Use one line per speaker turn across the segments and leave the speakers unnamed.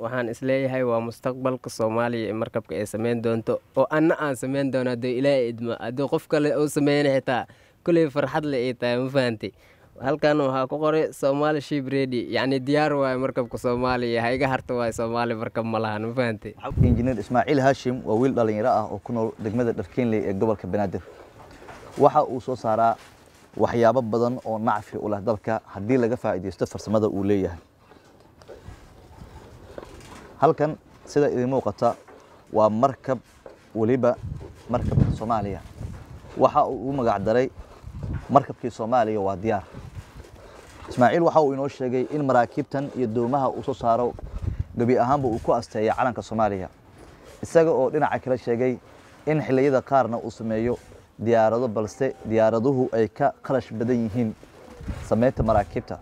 waxaan isleeyahay waa mustaqbalka soomaaliya ee markabka ay sameyn doonto oo anna aan sameyn doono haduu ilaaha idmo hadduu qof kale uu sameyna xitaa kulley farxad le ay tahay ma fahamtay halkan waxaa ku qoray somali shib redi yacni diyaar waaye markabka soomaaliya ha iga harta waaye soomaali markab ma ma fahamtay
injineer ismaaciil haashim waa wiil dhallinyaro ah oo ku nool degmada dharkeenley ee gobolka banaadir waxa uu soo saaraa waxyaabo badan oo nacfi u leh dalka haddii laga faa'iidaysto farsamada uu leeyahay halkan sida idin muuqata waa markab weliba markabka soomaaliya waxa uu ugu magac daray markabkii soomaaliya waa diyaar ismaaciil waxa uu inoo sheegay in maraakiibtan iyo doomaha uu soo saaro gebi ahaanba uu ku asteeya calanka soomaaliya isaga oo dhinaca kale sheegay in xilliyada qaarna uu sameeyo diyaarado balse diyaaraduhu ay ka qarash badan yihiin samaynta maraakiibta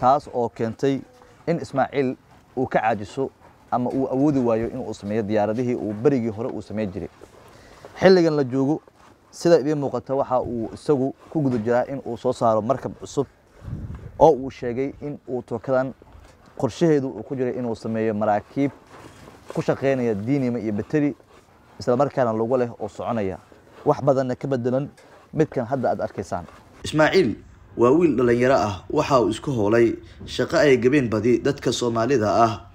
taas oo keentay in ismaaciil uu ka caajiso ama uu awoodi waayo inuu sameeyo diyaaradihii uu berigii hore uu sameyn jiray xilligan la joogo sida idiin muuqata waxa uu isagu ku guda jiraa in uu soo saaro markab cusub oo uu sheegay in uu turkadan qorshaheedu uu ku jiray inuu sameeyo maraakiib ku shaqaynaya diinima iyo beteri islamarkaana lagu leh oo soconaya wax badanna ka bedelan midkan hadda aad arkaysaan ismaaciil waa wiil dhallinyaro ah waxa uu isku howlay shaqo ay gabeen badi dadka soomaalida ah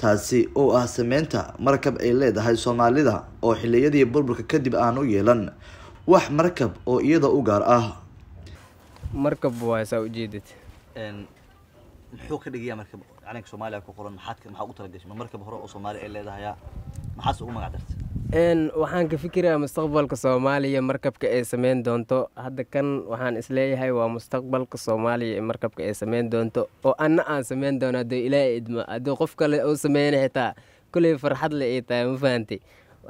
taasi oo ah sameynta markab ay leedahay soomaalida oo xiliyadii burburka kadib aan u yeelan wax markab oo
iyada u gaar ah markab waay saa ujeedad
muxuu ka dhigayaa markab calanka soomaaliya ku qoran maxaad maxaa ugu talagashay markab hore oo soomaali ay leedahay maxaas ugu magac dartay
waxaan ka fikirayaa mustaqbalka soomaaliya markabka ay sameyn doonto hadda kan waxaan isleeyahay waa mustaqbalka soomaaliya markabka ay sameyn doonto oo anna aan sameyn doono haduu ilaaha idmo hadduu qof kale u sameyna xitaa kulley farxad le ay tahay ma fahantay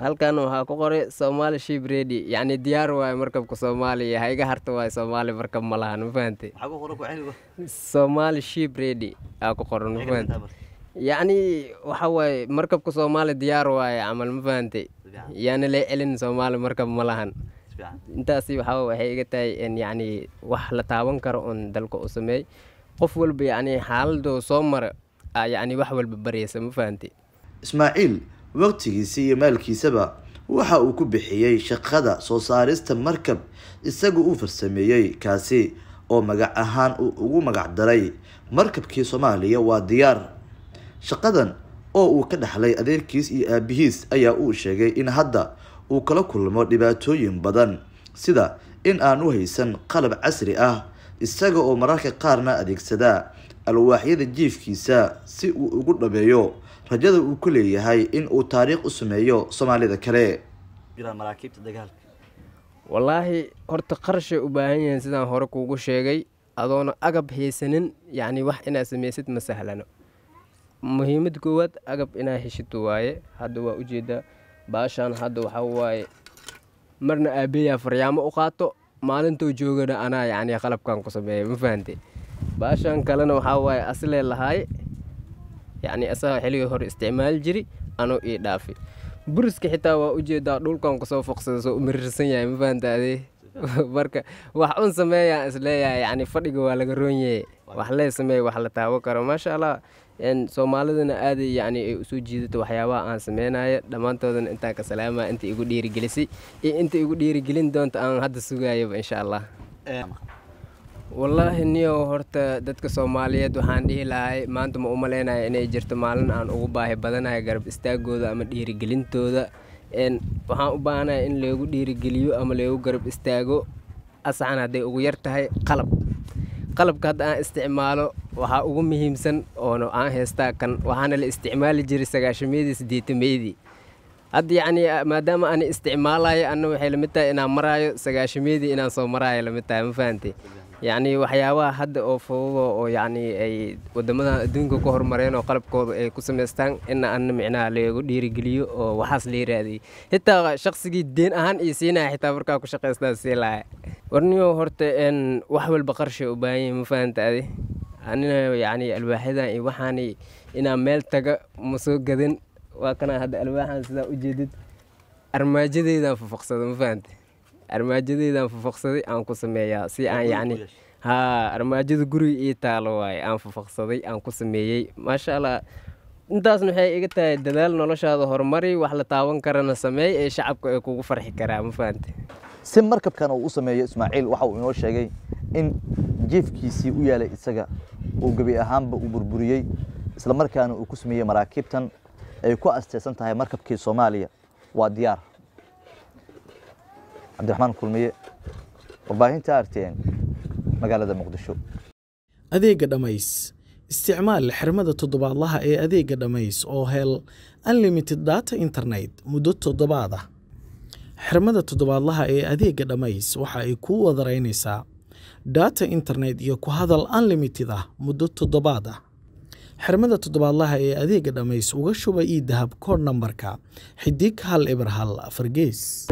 halkan waxaa ku qoray somali shib redi yacni diyaar waayo markabka soomaaliya ha iga harta waayo soomaali markab ma lahan ma fahantay soomaali shib redi aa ku qoran ma fahantay yacni waxa waaye markabka soomaali diyaar waaye camal ma fahantay yaana lay celin soomaali markab ma lahan intaasi waxaa waxay iga tahay yacni wax la taaban karo un dalka u sameey qof walba yacni xaaladoo soo mara ah yacni wax walba baryaysa ma fahantay ismaaciil
waqtigiisa iyo maalkiisaba waxa uu ku bixiyey shaqada soo saarista markab isaga uu farsameeyey kaasi oo magac ahaan uu ugu magac daray markabkii soomaaliya waa diyaar shaqadan oo uu ka dhexlay adeerkiis iyo aabihiis ayaa uu sheegay in hadda uu kala kulmo dhibaatooyin badan sida in aanu haysan qalab casri ah isaga oo mararka qaarna adeegsadaa alwaaxyada jiifkiisa si uu ugu dhameeyo rajada uu ku leeyahay in uu taariikh u sameeyo soomaalida kale
walaahi horta qarashay u baahan yihiin sidaan hore kuugu sheegay adoona agab haysanin yacni wax inaad samaysid ma sahlano muhiimada koowaad agab inaa heshito waaye hadda waa ujeedaa baashaan hadda waxaa waaye marna aabeeyaa faryaamo u qaato maalintou joogana anaa yacni qalabkan ku sameeya ma fahante baashaan kalena waxaa waaye aslee lahaaye yacni asagaa xilligii hore isticmaali jiri anuu ii dhaafi buriska xitaa waa ujeedaa dhulkan kusoo foqsada soo umirirsan yahay ma fahanta adee marka wax un sameeyaan isleeyahay yacni fadhiga waa laga roon yahay wax lee sameeya wax la taawo karo maasha allah soomaalidana aaday yani ay usoo jiidata waxyaabaha aan sameynayo dhammaantoodana intaan ka salaama inta igu dhiirigelisay iyo inta igu dhiirigelin doonta aan hadda sugayaba insha allah wallaahi niyow horta dadka soomaaliyeed waxaan dhihi lahay maanta ma umaleynaya inay jirto maalin aan ugu baahi badanayo garab istaagooda ama dhiirigelintooda waxaan u baahanaya in loogu dhiirigeliyo ama loogu garab istaago asaxan hadday ugu yar tahay qalab qalabka hadda aan isticmaalo waxaa ugu muhiimsan oono aan haystaa kan waxaana la isticmaali jiray sagaashameydii sideetameydii hadda yacnii ah, maadaama aan isticmaalayo anna waxay lamid tahay inaan maraayo sagaashameedii inaan soo maraayo lamid tahay ma fahantay yacni waxyaabaha hadda oo fooba oo yacni ay wadamadan adduunka ku horumareen oo qalabkooda ay ku samaystaan in ana micnaha lagu dhiirigeliyo oo waxaas la yiraahday xitaa shaqsigii deen ahaan iyo siinaya xitaa markaa ku shaqaystaa sii laha warniyo horta n wax walba qarshay u baahan yahi ma fahanta adi anina yacni alwaaxyadan iyo waxaani inaa meel taga ma soo gadan waa kanaa hadda alwaaxan sidaa ujeedid armaajadeydaan fufaqsado ma fahanta armaajadeydaan fafaqsaday aan ku sameeyaa si aan yani haa armaajada guriga ii taalo waaye aan fafaqsaday aan ku sameeyey maasha allah intaasna waxay iga tahay dadaal noloshaada horumari wax la taaban karana sameey ee shacabku ay kugu farxi karaa ma fahamte
si markabkan uu u sameeyo ismaaciil waxa uu inoo sheegay in jiefkiisii u yaalay isaga uu gebi ahaanba uu burburiyey isla markaana uu ku sameeyey maraakiibtan ay ku asteysan tahay markabkii soomaaliya waa diyaar cabdiraxmaan kulmiye warbaahinta arteen magaalada muqdisho adeega dhammays isticmaal xirmada toddobaadlaha ee adeega dhammays oo hel unlimited data internet muddo toddobaad ah xirmada toddobaadlaha ee adeega dhammays waxa ay kuu wadaraynaysaa data internet iyo ku hadal unlimited ah muddo toddobaad ah xirmada toddobaadlaha ee adeega dhammays uga shuba ii dahab kood nambarka xidig hal ibar hal afargees